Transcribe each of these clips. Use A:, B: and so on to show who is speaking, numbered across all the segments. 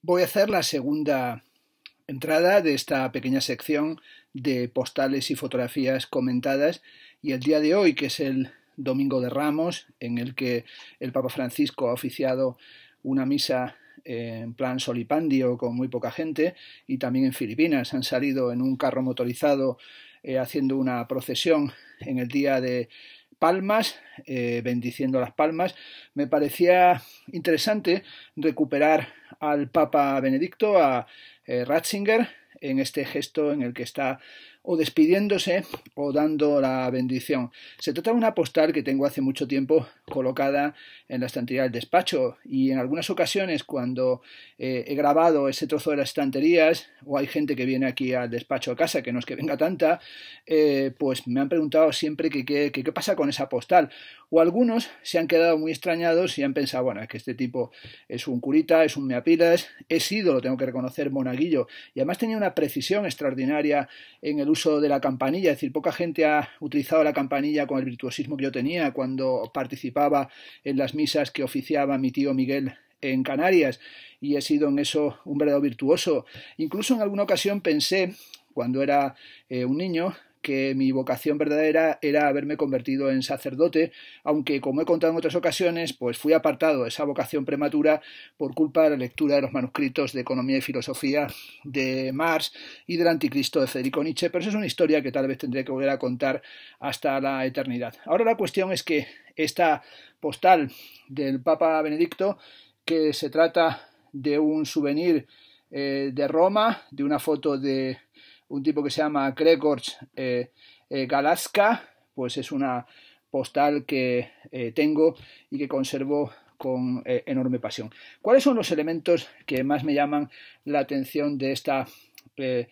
A: Voy a hacer la segunda entrada de esta pequeña sección de postales y fotografías comentadas y el día de hoy, que es el Domingo de Ramos, en el que el Papa Francisco ha oficiado una misa en plan solipandio con muy poca gente y también en Filipinas han salido en un carro motorizado eh, haciendo una procesión en el día de palmas, eh, bendiciendo las palmas. Me parecía interesante recuperar al Papa Benedicto, a eh, Ratzinger, en este gesto en el que está o despidiéndose o dando la bendición. Se trata de una postal que tengo hace mucho tiempo colocada en la estantería del despacho y en algunas ocasiones cuando eh, he grabado ese trozo de las estanterías o hay gente que viene aquí al despacho a casa, que no es que venga tanta, eh, pues me han preguntado siempre qué pasa con esa postal o algunos se han quedado muy extrañados y han pensado, bueno, es que este tipo es un curita, es un meapilas, he sido, lo tengo que reconocer, monaguillo. Y además tenía una precisión extraordinaria en el uso de la campanilla, es decir, poca gente ha utilizado la campanilla con el virtuosismo que yo tenía cuando participaba en las misas que oficiaba mi tío Miguel en Canarias y he sido en eso un verdadero virtuoso. Incluso en alguna ocasión pensé, cuando era eh, un niño, que mi vocación verdadera era haberme convertido en sacerdote, aunque como he contado en otras ocasiones, pues fui apartado de esa vocación prematura por culpa de la lectura de los manuscritos de Economía y Filosofía de Marx y del Anticristo de Federico Nietzsche, pero eso es una historia que tal vez tendré que volver a contar hasta la eternidad. Ahora la cuestión es que esta postal del Papa Benedicto, que se trata de un souvenir eh, de Roma, de una foto de un tipo que se llama Gregorch eh, eh, Galaska, pues es una postal que eh, tengo y que conservo con enorme pasión. ¿Cuáles son los elementos que más me llaman la atención de esta, de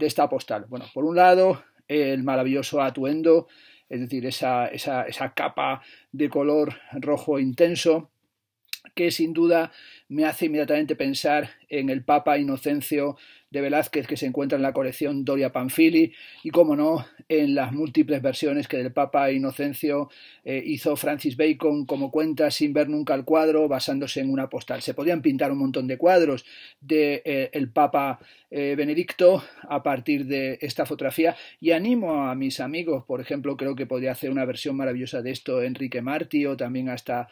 A: esta postal? Bueno, por un lado, el maravilloso atuendo, es decir, esa, esa capa de color rojo intenso, que sin duda me hace inmediatamente pensar en el Papa Inocencio de Velázquez que se encuentra en la colección Doria Panfili y, como no, en las múltiples versiones que del Papa Inocencio eh, hizo Francis Bacon como cuenta sin ver nunca el cuadro basándose en una postal. Se podían pintar un montón de cuadros del de, eh, el Papa eh, Benedicto a partir de esta fotografía y animo a mis amigos, por ejemplo, creo que podría hacer una versión maravillosa de esto Enrique Martí o también hasta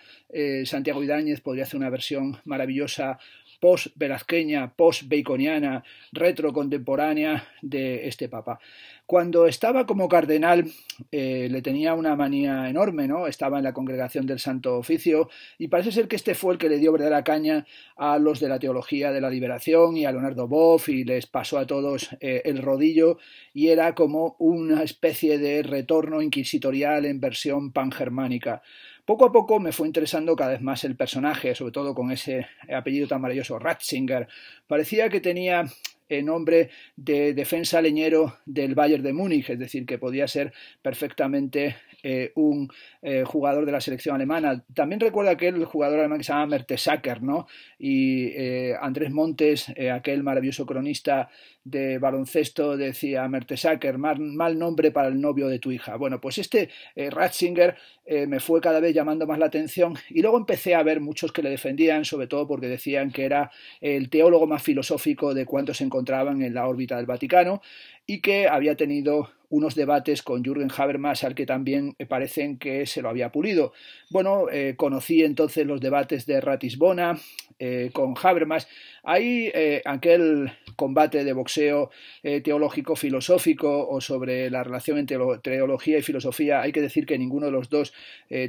A: Santiago Idáñez podría hacer una versión maravillosa maravillosa post-verazqueña, post-baconiana, retrocontemporánea de este papa. Cuando estaba como cardenal eh, le tenía una manía enorme, ¿no? Estaba en la congregación del Santo Oficio y parece ser que este fue el que le dio verdadera caña a los de la teología de la liberación y a Leonardo Boff y les pasó a todos eh, el rodillo y era como una especie de retorno inquisitorial en versión pangermánica. Poco a poco me fue interesando cada vez más el personaje, sobre todo con ese apellido tan maravilloso, Ratzinger. Parecía que tenía el eh, nombre de defensa leñero del Bayern de Múnich, es decir, que podía ser perfectamente eh, un eh, jugador de la selección alemana. También recuerdo aquel jugador alemán que se llama Mertesacker, ¿no? Y eh, Andrés Montes, aquel maravilloso cronista de baloncesto, decía Mertesacker, mal, mal, nombre para el novio de tu hija. Bueno, pues este Ratzinger me fue cada vez llamando más la atención y luego empecé a ver muchos que le defendían, sobre todo porque decían que era el teólogo más filosófico de cuantos se encontraban en la órbita del Vaticano y que había tenido unos debates con Jürgen Habermas al que también eh, parecen que se lo había pulido. Bueno, eh, conocí entonces los debates de Ratisbona eh, con Habermas. Ahí aquel combate de boxeo teológico-filosófico o sobre la relación entre teología y filosofía, hay que decir que ninguno de los dos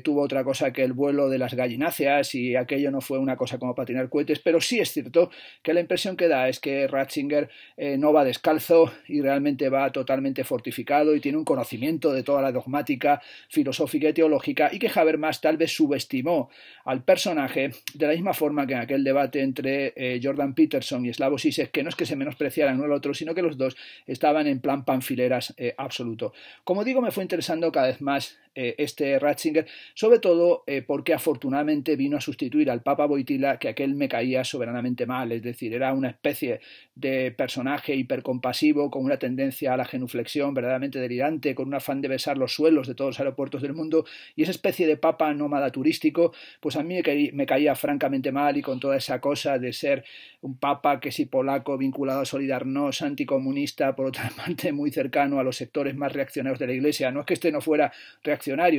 A: tuvo otra cosa que el vuelo de las gallináceas y aquello no fue una cosa como patinar cohetes, pero sí es cierto que la impresión que da es que Ratzinger no va descalzo y realmente va totalmente fortificado y tiene un conocimiento de toda la dogmática filosófica y teológica y que Habermas tal vez subestimó al personaje de la misma forma que en aquel debate entre eh, Jordan Peterson y Slavoj Zizek, que no es que se menospreciaran uno al otro, sino que los dos estaban en plan panfileras eh, absoluto. Como digo, me fue interesando cada vez más eh, este Ratzinger, sobre todo eh, porque afortunadamente vino a sustituir al Papa Boitila, que aquel me caía soberanamente mal, es decir, era una especie de personaje hipercompasivo con una tendencia a la genuflexión verdaderamente delirante, con un afán de besar los suelos de todos los aeropuertos del mundo, y esa especie de Papa nómada turístico, pues a mí me caía, francamente mal y con toda esa cosa de ser un Papa que si polaco, vinculado a Solidarnos, anticomunista, por otra parte muy cercano a los sectores más reaccionarios de la Iglesia, no es que este no fuera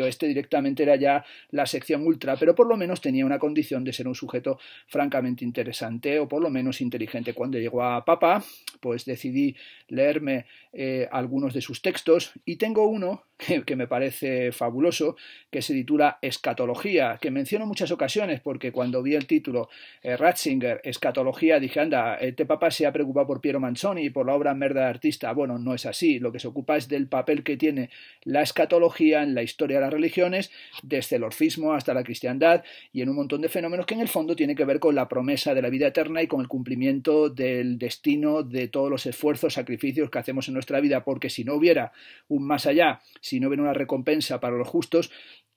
A: este directamente era ya la sección ultra, pero por lo menos tenía una condición de ser un sujeto francamente interesante o por lo menos inteligente. Cuando llegó a papá pues decidí leerme eh, algunos de sus textos y tengo uno que, me parece fabuloso, que se titula Escatología, que menciono muchas ocasiones porque cuando vi el título eh, Ratzinger, Escatología, dije, anda, este papá se ha preocupado por Piero Manzoni y por la obra Merda de Artista. Bueno, no es así, lo que se ocupa es del papel que tiene la escatología en la historia historia de las religiones, desde el orfismo hasta la cristiandad y en un montón de fenómenos que en el fondo tiene que ver con la promesa de la vida eterna y con el cumplimiento del destino de todos los esfuerzos, sacrificios que hacemos en nuestra vida, porque si no hubiera un más allá, si no hubiera una recompensa para los justos,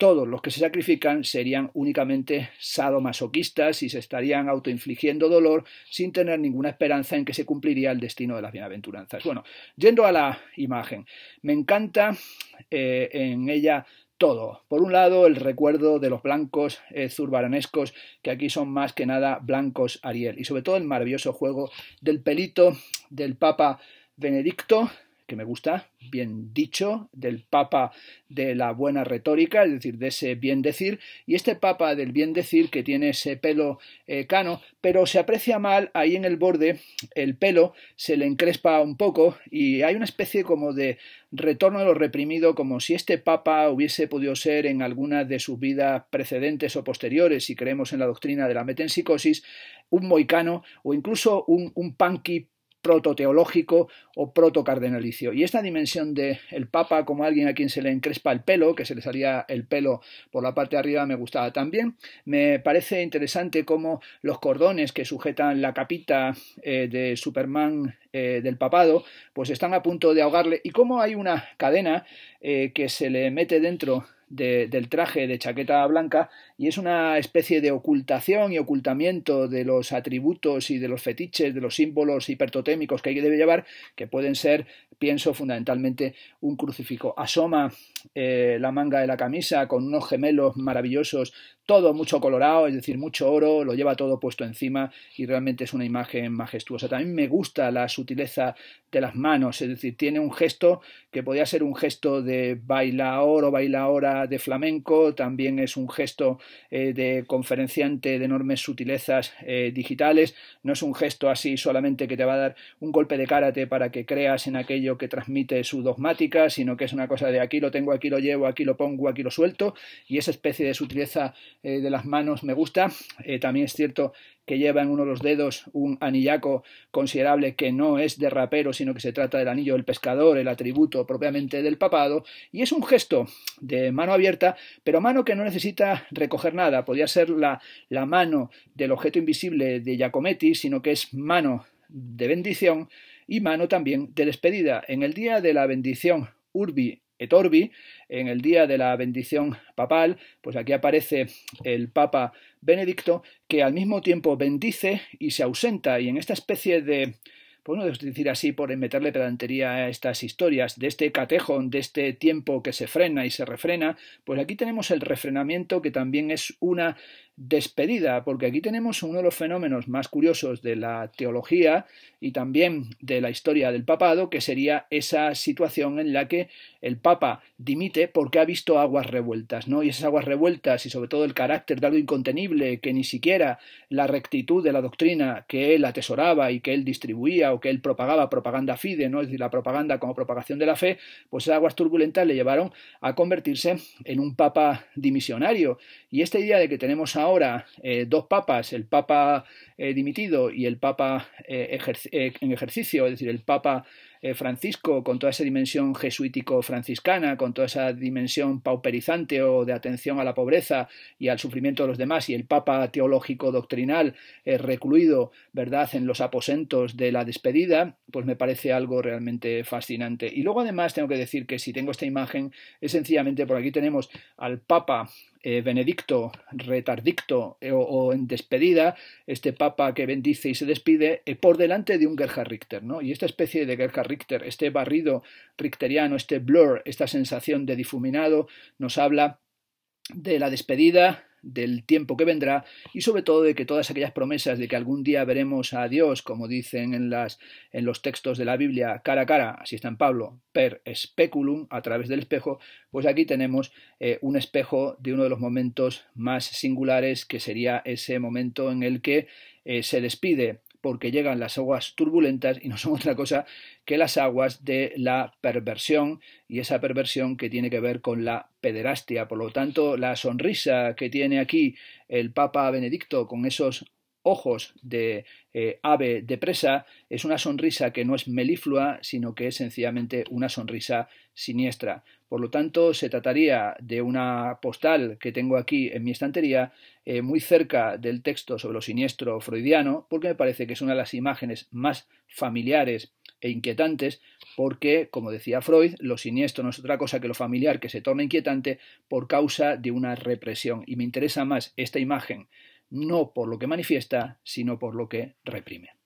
A: todos los que se sacrifican serían únicamente sadomasoquistas y se estarían autoinfligiendo dolor sin tener ninguna esperanza en que se cumpliría el destino de las bienaventuranzas. Bueno, yendo a la imagen, me encanta eh, en ella todo. Por un lado, el recuerdo de los blancos eh, zurbaranescos, que aquí son más que nada blancos Ariel, y sobre todo el maravilloso juego del pelito del Papa Benedicto, que me gusta, bien dicho, del Papa de la buena retórica, es decir, de ese bien decir, y este Papa del bien decir que tiene ese pelo eh, cano, pero se aprecia mal ahí en el borde, el pelo se le encrespa un poco y hay una especie como de retorno a lo reprimido, como si este Papa hubiese podido ser en alguna de sus vidas precedentes o posteriores, si creemos en la doctrina de la metensicosis, un moicano o incluso un, un punky prototeológico o protocardenalicio. Y esta dimensión del el Papa como alguien a quien se le encrespa el pelo, que se le salía el pelo por la parte de arriba, me gustaba también. Me parece interesante cómo los cordones que sujetan la capita eh, de Superman eh, del papado, pues están a punto de ahogarle y cómo hay una cadena eh, que se le mete dentro del traje de chaqueta blanca y es una especie de ocultación y ocultamiento de los atributos y de los fetiches, de los símbolos hipertotémicos que hay que llevar, que pueden ser pienso fundamentalmente un crucifijo. Asoma eh, la manga de la camisa con unos gemelos maravillosos, todo mucho colorado, es decir, mucho oro, lo lleva todo puesto encima y realmente es una imagen majestuosa. También me gusta la sutileza de las manos, es decir, tiene un gesto que podría ser un gesto de bailaor o bailaora de flamenco, también es un gesto eh, de conferenciante de enormes sutilezas eh, digitales, no es un gesto así solamente que te va a dar un golpe de karate para que creas en aquello que transmite su dogmática, sino que es una cosa de aquí lo tengo, aquí lo llevo, aquí lo pongo, aquí lo suelto, y esa especie de sutileza eh, de las manos me gusta. Eh, también es cierto que lleva en uno de los dedos un anillaco considerable que no es de rapero, sino que se trata del anillo del pescador, el atributo propiamente del papado, y es un gesto de mano abierta, pero mano que no necesita recoger nada, podría ser la, la mano del objeto invisible de Giacometti, sino que es mano de bendición, y mano también de despedida. En el día de la bendición Urbi et Orbi, en el día de la bendición papal, pues aquí aparece el Papa Benedicto, que al mismo tiempo bendice y se ausenta, y en esta especie de podemos decir así, por meterle pedantería a estas historias, de este catejón, de este tiempo que se frena y se refrena, pues aquí tenemos el refrenamiento que también es una despedida, porque aquí tenemos uno de los fenómenos más curiosos de la teología y también de la historia del papado, que sería esa situación en la que el papa dimite porque ha visto aguas revueltas, ¿no? Y esas aguas revueltas y sobre todo el carácter de algo incontenible que ni siquiera la rectitud de la doctrina que él atesoraba y que él distribuía o que él propagaba, propaganda fide, ¿no? Es decir, la propaganda como propagación de la fe, pues esas aguas turbulentas le llevaron a convertirse en un papa dimisionario. Y esta idea de que tenemos ahora eh, dos papas, el papa eh, dimitido y el papa eh, en ejercicio, es decir, el papa Francisco con toda esa dimensión jesuítico-franciscana, con toda esa dimensión pauperizante o de atención a la pobreza y al sufrimiento de los demás, y el papa teológico-doctrinal recluido, ¿verdad?, en los aposentos de la despedida, pues me parece algo realmente fascinante. Y luego además tengo que decir que si tengo esta imagen es sencillamente por aquí tenemos al papa eh, Benedicto, retardicto eh, o, en despedida, este papa que bendice y se despide, eh, por delante de un Gerhard Richter. ¿no? Y esta especie de Gerhard Richter, este barrido richteriano, este blur, esta sensación de difuminado, nos habla de la despedida, del tiempo que vendrá y sobre todo de que todas aquellas promesas de que algún día veremos a Dios, como dicen en, las, en los textos de la Biblia, cara a cara, así está en Pablo, per speculum, a través del espejo, pues aquí tenemos eh, un espejo de uno de los momentos más singulares que sería ese momento en el que eh, se despide porque llegan las aguas turbulentas y no son otra cosa que las aguas de la perversión y esa perversión que tiene que ver con la pederastia. Por lo tanto, la sonrisa que tiene aquí el Papa Benedicto con esos ojos de eh, ave de presa es una sonrisa que no es meliflua, sino que es sencillamente una sonrisa siniestra. Por lo tanto, se trataría de una postal que tengo aquí en mi estantería, eh, muy cerca del texto sobre lo siniestro freudiano, porque me parece que es una de las imágenes más familiares e inquietantes, porque, como decía Freud, lo siniestro no es otra cosa que lo familiar que se torna inquietante por causa de una represión. Y me interesa más esta imagen no por lo que manifiesta, sino por lo que reprime.